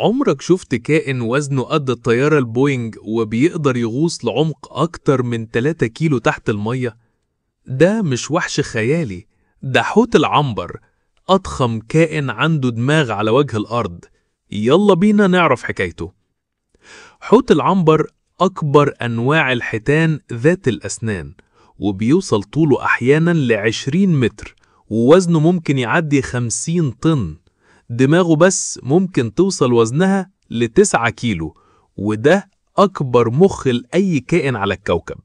عمرك شفت كائن وزنه قد الطيارة البوينج وبيقدر يغوص لعمق أكتر من 3 كيلو تحت المية؟ ده مش وحش خيالي، ده حوت العنبر، أضخم كائن عنده دماغ على وجه الأرض. يلا بينا نعرف حكايته. حوت العنبر أكبر أنواع الحيتان ذات الأسنان، وبيوصل طوله أحياناً لعشرين متر، ووزنه ممكن يعدي خمسين طن. دماغه بس ممكن توصل وزنها لتسعة كيلو وده أكبر مخ لأي كائن على الكوكب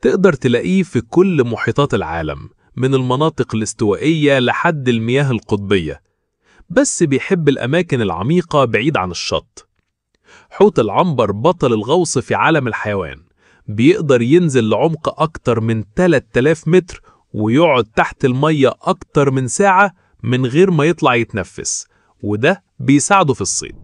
تقدر تلاقيه في كل محيطات العالم من المناطق الاستوائية لحد المياه القطبية بس بيحب الأماكن العميقة بعيد عن الشط حوت العنبر بطل الغوص في عالم الحيوان بيقدر ينزل لعمق أكتر من 3000 متر ويقعد تحت المية أكتر من ساعة من غير ما يطلع يتنفس وده بيساعده في الصيد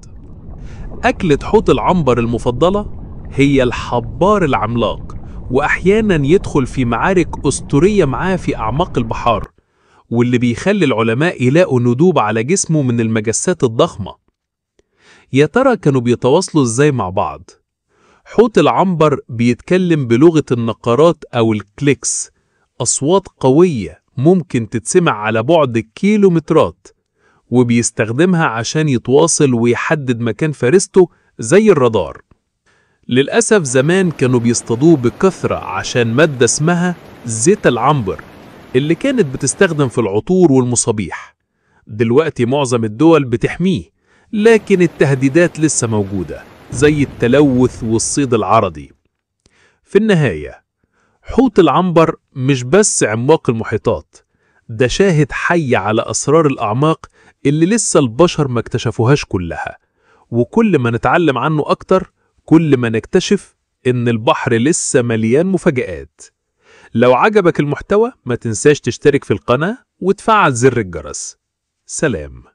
أكلة حوت العنبر المفضلة هي الحبار العملاق وأحيانا يدخل في معارك أسطورية معاه في أعماق البحار واللي بيخلي العلماء يلاقوا ندوب على جسمه من المجسات الضخمة يا ترى كانوا بيتواصلوا ازاي مع بعض؟ حوت العنبر بيتكلم بلغة النقرات أو الكليكس أصوات قوية ممكن تتسمع على بعد كيلومترات وبيستخدمها عشان يتواصل ويحدد مكان فريسته زي الرادار للأسف زمان كانوا بيصطادوه بكثرة عشان مادة اسمها زيت العنبر اللي كانت بتستخدم في العطور والمصابيح دلوقتي معظم الدول بتحميه لكن التهديدات لسه موجودة زي التلوث والصيد العرضي في النهاية حوت العنبر مش بس عملاق المحيطات ده شاهد حي على أسرار الأعماق اللي لسه البشر ما اكتشفوهاش كلها وكل ما نتعلم عنه أكتر كل ما نكتشف إن البحر لسه مليان مفاجآت لو عجبك المحتوى ما تنساش تشترك في القناة وتفعل زر الجرس سلام